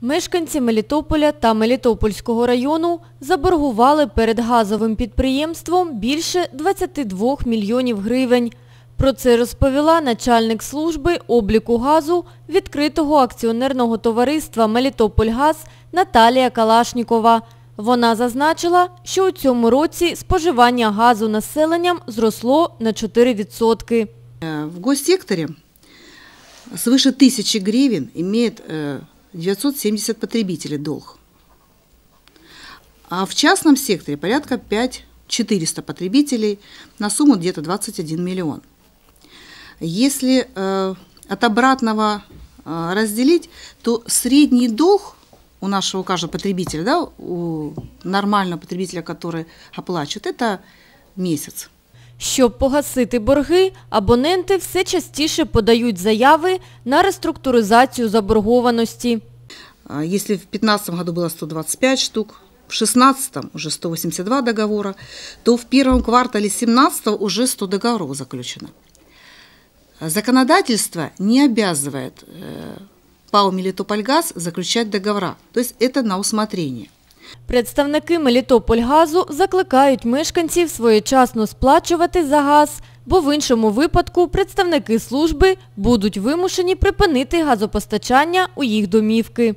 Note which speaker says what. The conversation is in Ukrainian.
Speaker 1: Мешканці Мелітополя та Мелітопольського району заборгували перед газовим підприємством більше 22 мільйонів гривень. Про це розповіла начальник служби обліку газу відкритого акціонерного товариства Мелітопольгаз Наталія Калашнікова. Вона зазначила, що у цьому році споживання газу населенням зросло на 4%. Е, в госсекторі свыше тисячі
Speaker 2: гривень має 970 потребителей долг. А в частном секторе порядка 5 400 потребителей на сумму где-то 21 миллион. Если э, от обратного э, разделить, то средний долг у нашего каждого потребителя, да, у нормального потребителя, который
Speaker 1: оплачивает, это месяц. Щоб погасити борги, абоненти все частіше подають заяви на реструктуризацію заборгованості.
Speaker 2: Если в 2015 году было 125 штук, в 2016 уже 182 договора, то в первом кварталі 2017 уже 100 договорів заключено. Законодательство не обязывает э, ПАО «Мелитопольгаз» заключать договора, то
Speaker 1: есть это на усмотрение. Представники Мелітопольгазу закликають мешканців своєчасно сплачувати за газ, бо в іншому випадку представники служби будуть вимушені припинити газопостачання у їх домівки.